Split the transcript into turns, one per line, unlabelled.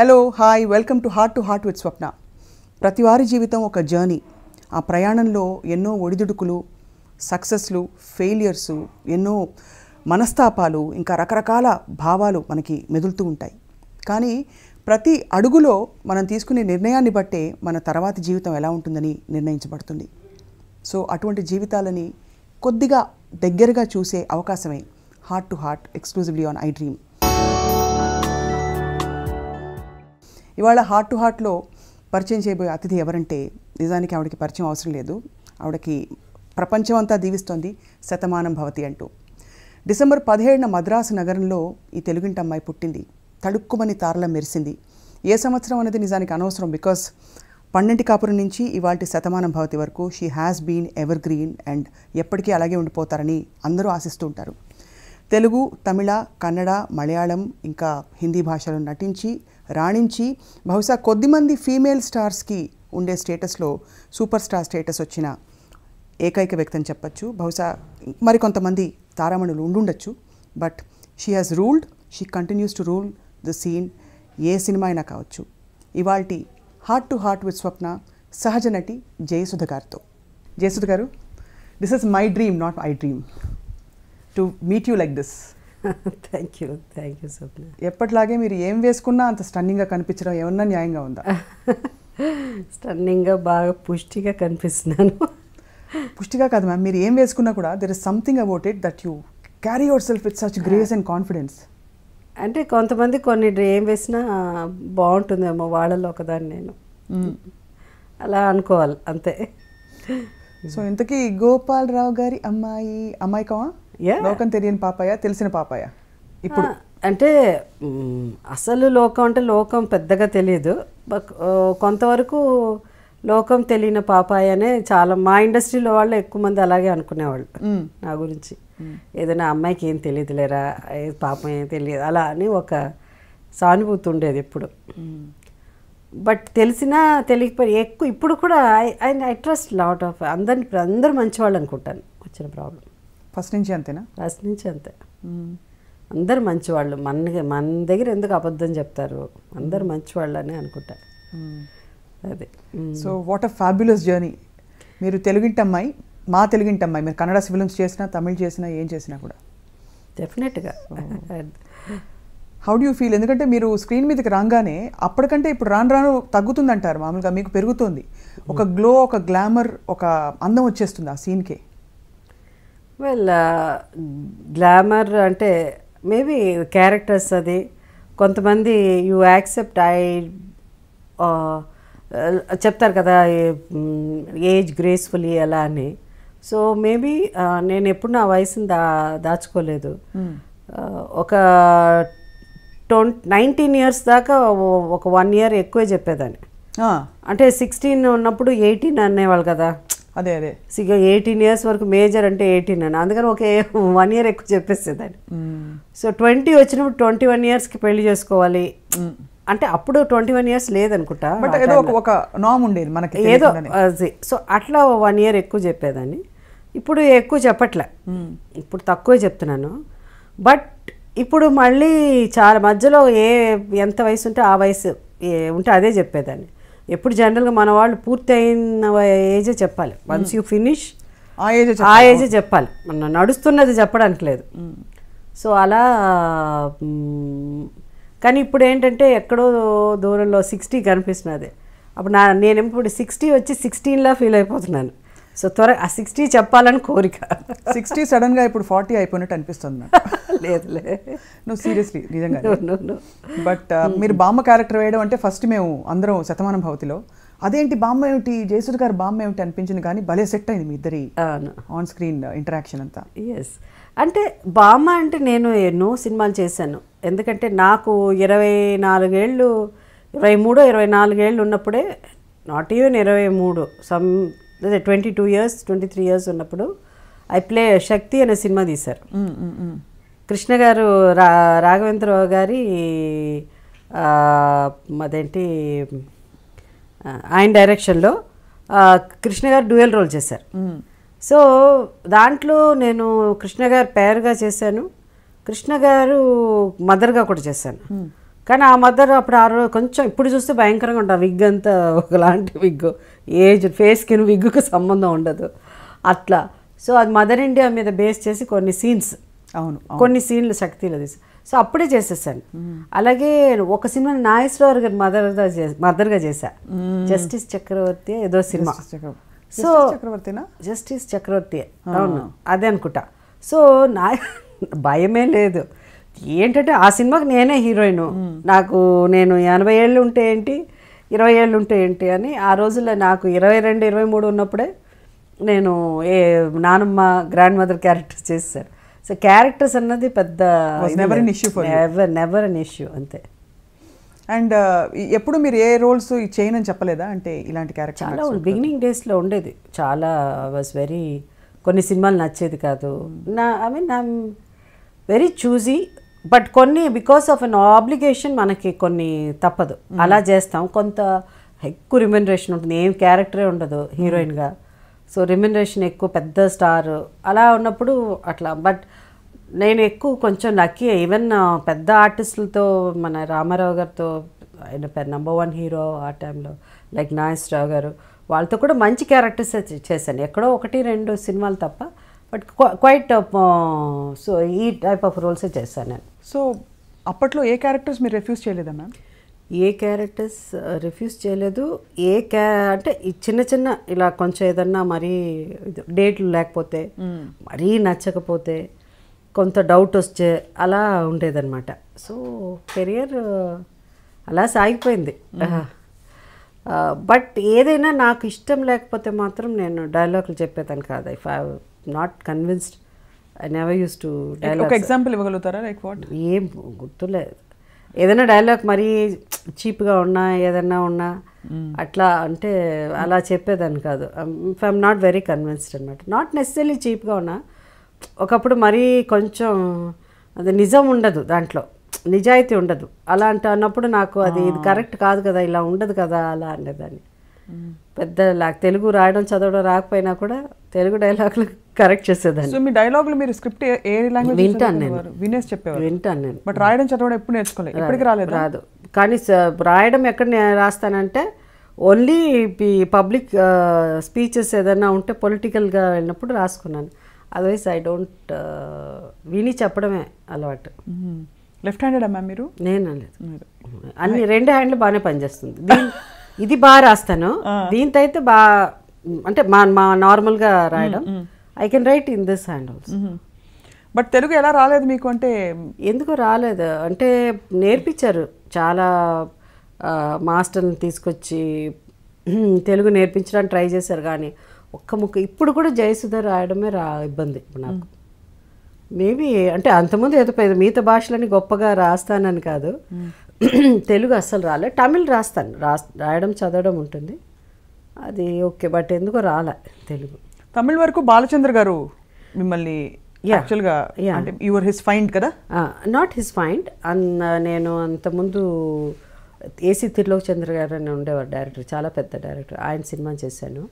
Hello hi welcome to heart to heart with Swapna ప్రతి వారి జీవితం ఒక జర్నీ ఆ ప్రయాణంలో ఎన్నో ఒడిదుడుకులు సక్సెస్లు ఫెయిలియర్స్ ఎన్నో మనస్తాపాలు ఇంకా రకరకాల భావాలు మనకి మెదులుతూ ఉంటాయి కానీ ప్రతి అడుగులో మనం తీసుకునే నిర్ణయాన్ని బట్టే మన తర్వాతి జీవితం ఎలా ఉంటుందని నిర్ణయించబడుతుంది సో అటువంటి జీవితాలని కొద్దిగా దగ్గరగా చూసే అవకాశమే heart to heart exclusively on iDream ఇవాళ హార్ట్ టు హార్ట్లో పరిచయం చేయబోయే అతిథి ఎవరంటే నిజానికి ఆవిడకి పరిచయం అవసరం లేదు ఆవిడకి ప్రపంచం అంతా దీవిస్తోంది శతమానం భవతి అంటూ డిసెంబర్ పదిహేడున మద్రాసు నగరంలో ఈ తెలుగింటి అమ్మాయి పుట్టింది తడుక్కుమని తారల మెరిసింది ఏ సంవత్సరం అనేది నిజానికి అనవసరం బికాస్ పన్నెండు కాపురం నుంచి ఇవాళ శతమానం భవతి వరకు she has been evergreen and ఎప్పటికీ అలాగే ఉండిపోతారని అందరూ ఆశిస్తూ ఉంటారు తెలుగు తమిళ కన్నడ మలయాళం ఇంకా హిందీ భాషలో నటించి రాణించి బహుశా కొద్దిమంది ఫీమేల్ స్టార్స్కి ఉండే స్టేటస్లో సూపర్ స్టార్ స్టేటస్ వచ్చిన ఏకైక వ్యక్తి అని చెప్పచ్చు బహుశా మరికొంతమంది తారామణులు ఉండుండొచ్చు but she has ruled she continues to rule the scene ఏ సినిమా అయినా కావచ్చు ఇవాల్టి heart to heart with Swapna సహజ నటి జయసుధ గారితో Jayasudha garu this is my dream not my dream to meet you like this thank you thank you Swapna ఎప్పటిలాగే మీరు ఏం వేసుకున్నా అంత స్టన్నింగ్గా కనిపించడం ఏమన్నా న్యాయంగా ఉందా స్టన్నింగ్గా బాగా పుష్టిగా కనిపిస్తున్నాను పుష్టిగా కాదు మ్యామ్ మీరు ఏం వేసుకున్నా కూడా there is something about it that you carry yourself with such grace and confidence
అంటే కొంతమంది కొన్ని ఏం వేసినా బాగుంటుందేమో వాళ్ళలో ఒకదాన్ని నేను hmm. అలా అనుకోవాలి అంతే సో
ఇంతకీ గోపాలరావు గారి అమ్మాయి అమ్మాయి కావా లోకం తెలియని పాపాయా తెలిసిన పాపాయా ఇప్పుడు అంటే అసలు లోకం అంటే
లోకం పెద్దగా తెలియదు కొంతవరకు లోకం తెలియని పాపాయ అనే చాలా మా ఇండస్ట్రీలో వాళ్ళు ఎక్కువ మంది అలాగే అనుకునేవాళ్ళు నా గురించి ఏదైనా అమ్మాయికి ఏం తెలియదులేరా పాపం ఏం తెలియదు అలా అని ఒక సానుభూతి ఉండేది ఇప్పుడు బట్ తెలిసినా తెలియకపోయి ఎక్కువ ఇప్పుడు కూడా I I trust lot of అందరిని అందరూ మంచివాళ్ళు అనుకుంటాను వచ్చిన ప్రాబ్లం ఫస్ట్ నుంచి అంతేనా ఫస్ట్ నుంచి అంతే అందరు మంచివాళ్ళు మన మన దగ్గర ఎందుకు అబద్ధం చెప్తారు అందరు
అని అనుకుంటా అదే so what a fabulous journey మీరు తెలుగింటి అమ్మాయి మా తెలుగింటి అమ్మాయి మీరు కన్నడ ఫిలిమ్స్ చేసినా తమిళ్ చేసినా ఏం చేసినా కూడా డెఫినెట్గా హౌ డూ ఫీల్ ఎందుకంటే మీరు స్క్రీన్ మీదకి రాగానే అప్పటికంటే ఇప్పుడు రాను రాను తగ్గుతుంది అంటారు మామూలుగా మీకు పెరుగుతుంది ఒక గ్లో ఒక గ్లామర్ ఒక అందం వచ్చేస్తుంది ఆ సీన్కే
వెల్ గ్లామర్ uh, అంటే మేబీ క్యారెక్టర్స్ అది కొంతమంది యూ యాక్సెప్ట్ ఐ చెప్తారు కదా ఏజ్ గ్రేస్ఫుల్లీ ఎలా అని సో మేబీ uh, నేను ఎప్పుడు నా వయసుని దా దాచుకోలేదు hmm. uh, ఒక ట్వం నైన్టీన్ ఇయర్స్ దాకా ఒక వన్ ఇయర్ ఎక్కువే చెప్పేదాన్ని అంటే సిక్స్టీన్ ఉన్నప్పుడు ఎయిటీన్ అనేవాళ్ళు కదా అదే అదే ఇక ఎయిటీన్ ఇయర్స్ వరకు మేజర్ అంటే ఎయిటీన్ అని అందుకని ఒక వన్ ఇయర్ ఎక్కువ దాన్ని సో ట్వంటీ వచ్చినప్పుడు ట్వంటీ వన్ ఇయర్స్కి పెళ్లి చేసుకోవాలి అంటే అప్పుడు ట్వంటీ వన్ ఇయర్స్ లేదనుకుంటా బట్ ఏదో ఒక
నామ్ ఉండేది మనకి ఏదో
సో అట్లా వన్ ఇయర్ ఎక్కువ చెప్పేదాన్ని ఇప్పుడు ఎక్కువ చెప్పట్లే ఇప్పుడు తక్కువే చెప్తున్నాను బట్ ఇప్పుడు మళ్ళీ చాలా మధ్యలో ఏ ఎంత వయసు ఉంటే ఆ వయసు ఉంటే అదే చెప్పేదాన్ని ఎప్పుడు జనరల్గా మన వాళ్ళు పూర్తి అయిన ఏజే చెప్పాలి వన్స్ యూ ఫినిష్ ఆ ఏజే ఆ ఏజే చెప్పాలి మన నడుస్తున్నది చెప్పడానికి లేదు సో అలా కానీ ఇప్పుడు ఏంటంటే ఎక్కడో దూరంలో సిక్స్టీ కనిపిస్తున్నది అప్పుడు నా నేను ఇప్పుడు సిక్స్టీ వచ్చి సిక్స్టీన్లా ఫీల్
అయిపోతున్నాను సో త్వర ఆ సిక్స్టీ చెప్పాలని కోరిక సిక్స్టీ సడన్గా ఇప్పుడు ఫార్టీ అయిపోయినట్టు అనిపిస్తుంది లేదులే నువ్వు సీరియస్లీ నిజంగా బట్ మీరు బామ్మ క్యారెక్టర్ వేయడం అంటే ఫస్ట్ మేము అందరం శతమానం భవతిలో అదేంటి బామ్మ ఏమిటి జయసూర్ గారు బామ్మ ఏమిటి అనిపించింది కానీ భలే సెట్ అయింది మీ ఇద్దరి ఆన్ స్క్రీన్ ఇంటరాక్షన్ అంతా ఎస్ అంటే
బామ్మ అంటే నేను ఎన్నో సినిమాలు చేశాను ఎందుకంటే నాకు ఇరవై నాలుగేళ్ళు ఇరవై మూడో ఇరవై నాలుగేళ్ళు ఉన్నప్పుడే నాట్ ఈవెన్ ఇరవై మూడు సమ్ అదే twenty two years twenty three years ఉన్నప్పుడు ఐ ప్లే శక్తి అనే సినిమా తీశారు కృష్ణ గారు రా రాఘవేంద్రరావు గారి అదేంటి ఆయన డైరెక్షన్లో కృష్ణ గారు డ్యూయల్ రోల్ చేశారు సో దాంట్లో నేను కృష్ణ గారు పేరుగా చేశాను కృష్ణ గారు మదర్గా కూడా చేశాను కానీ ఆ మదర్ అప్పుడు ఆ రోజు కొంచెం ఇప్పుడు చూస్తే భయంకరంగా ఉంటుంది విగ్ అంతా ఒకలాంటి విగ్ ఏజ్ ఫేస్ స్కిన్ విగ్గుకు సంబంధం ఉండదు అట్లా సో అది మదర్ ఇండియా మీద బేస్ చేసి కొన్ని సీన్స్ అవును కొన్ని సీన్లు శక్తిలో తీసి సో అప్పుడే చేసేసాను అలాగే ఒక సినిమా నాగేశ్వర గారి మదర్గా మదర్గా చేశా జస్టిస్ చక్రవర్తి ఏదో సినిమా సో చక్రవర్తినా జస్టిస్ చక్రవర్తి అవును అదే అనుకుంటా సో నా భయమే లేదు ఏంటంటే ఆ సినిమాకి నేనే హీరోయిన్ నాకు నేను ఎనభై ఏళ్ళు ఉంటే ఏంటి ఇరవై ఏళ్ళు ఉంటే ఏంటి అని ఆ రోజుల్లో నాకు ఇరవై రెండు ఇరవై మూడు ఉన్నప్పుడే నేను ఏ నానమ్మ గ్రాండ్ మదర్ క్యారెక్టర్ చేశారు సో క్యారెక్టర్స్ అన్నది పెద్ద never issue never an issue అంతే అండ్ ఎప్పుడు మీరు ఏ రోల్స్ చేయనని చెప్పలేదా అంటే ఇలాంటి క్యారెక్టర్ చాలా బిగినింగ్ డేస్లో ఉండేది చాలా వాజ్ వెరీ కొన్ని సినిమాలు నచ్చేది కాదు నా I mean I'm very choosy but కొన్ని బికాస్ ఆఫ్ అన్ ఆబ్లిగేషన్ మనకి కొన్ని తప్పదు అలా చేస్తాం కొంత ఎక్కువ రిమ్యునరేషన్ ఉంటుంది ఏం క్యారెక్టరే ఉండదు హీరోయిన్గా సో రిమ్యునరేషన్ ఎక్కువ పెద్ద స్టార్ అలా ఉన్నప్పుడు అట్లా బట్ నేను ఎక్కువ కొంచెం లక్కీ ఈవెన్ పెద్ద ఆర్టిస్టులతో మన రామారావు గారితో ఆయన నెంబర్ వన్ హీరో ఆ టైంలో లైక్ నాగేశ్వరరావు గారు వాళ్ళతో కూడా మంచి క్యారెక్టర్స్ చేశాను ఎక్కడో ఒకటి రెండు సినిమాలు తప్ప బట్ క్వైట్ సో ఈ టైప్ ఆఫ్ రోల్సే చేస్తాను నేను సో అప్పట్లో ఏ క్యారెక్టర్స్ మీరు రిఫ్యూజ్ చేయలేదా మ్యామ్ ఏ క్యారెక్టర్స్ రిఫ్యూజ్ చేయలేదు ఏ క్యా అంటే చిన్న చిన్న ఇలా కొంచెం ఏదన్నా మరీ డేట్లు లేకపోతే మరీ నచ్చకపోతే కొంత డౌట్ వస్తే అలా ఉండేదన్నమాట సో కెరియర్ అలా సాగిపోయింది బట్ ఏదైనా నాకు ఇష్టం లేకపోతే మాత్రం నేను డైలాగులు చెప్పేదాన్ని కాదు I not convinced I never use to dialogue
example ఇవ్వగలుగుతారా లైక్ వాట్
ఏం గుర్తులేదు ఏదైనా డైలాగ్ మరీ చీప్గా ఉన్నా ఏదైనా ఉన్నా అట్లా అంటే అలా చెప్పేదాన్ని కాదు ఐఎమ్ నాట్ వెరీ కన్విన్స్డ్ అనమాట నాట్ నెసరీ చీప్గా ఉన్నా ఒకప్పుడు మరీ కొంచెం అది నిజం ఉండదు దాంట్లో నిజాయితీ ఉండదు అలా అంటే అన్నప్పుడు నాకు అది ఇది కరెక్ట్ కాదు కదా ఇలా ఉండదు కదా అలా అనేదాన్ని పెద్ద నాకు తెలుగు రాయడం చదవడం రాకపోయినా కూడా తెలుగు డైలాగులకు కరెక్ట్ చేసేదాన్ని సో
మీ డైలాగులు మీరు స్క్రిప్ట్ ఏ లాంగ్వేజ్ వింటాను నేను వినేసి చెప్పేవారు వింటాను నేను బట్ రాయడం చదవడం ఎప్పుడు నేర్చుకోలేదు ఇప్పటికి రాలేదు రాదు
కానీ రాయడం ఎక్కడ రాస్తానంటే ఓన్లీ పబ్లిక్ స్పీచెస్ ఏదైనా ఉంటే పొలిటికల్గా వెళ్ళినప్పుడు రాసుకున్నాను అదర్వైజ్ ఐ డోంట్ విని చెప్పడమే అలవాటు లెఫ్ట్ హ్యాండెడ్ అమ్మా మీరు నేను అనలేదు అన్ని రెండు హ్యాండ్లు బాగానే పనిచేస్తుంది ఇది బాగా రాస్తాను దీంతో అయితే బాగా అంటే మా మా నార్మల్గా రాయడం I can write in this hand also but Telugu ఎలా రాలేదు మీకు అంటే ఎందుకు రాలేదు అంటే నేర్పించారు చాలా మాస్టర్ని తీసుకొచ్చి తెలుగు నేర్పించడానికి ట్రై చేశారు కానీ ఒక్క ముక్క ఇప్పుడు కూడా జయసుధ రాయడమే రా ఇబ్బంది ఇప్పుడు నాకు మేబీ mm. అంటే అంతకుముందు ఏదో పెద్ద మిగతా భాషలని గొప్పగా రాస్తానని కాదు mm. తెలుగు అస్సలు రాలే తమిళ్ రాస్తాను రాయడం చదవడం ఉంటుంది అది ఓకే బట్ ఎందుకో రాలే
తెలుగు తమిళ వరకు బాలచంద్ర గారు మిమ్మల్ని యాక్చువల్గా అంటే
యువర్ హిస్ ఫైండ్ కదా నాట్ హిస్ ఫైండ్ అన్న నేను అంతకుముందు ఏసీ త్రిలోక్ చంద్ర గారు అని ఉండేవారు డైరెక్టర్ చాలా పెద్ద డైరెక్టర్ ఆయన సినిమా చేశాను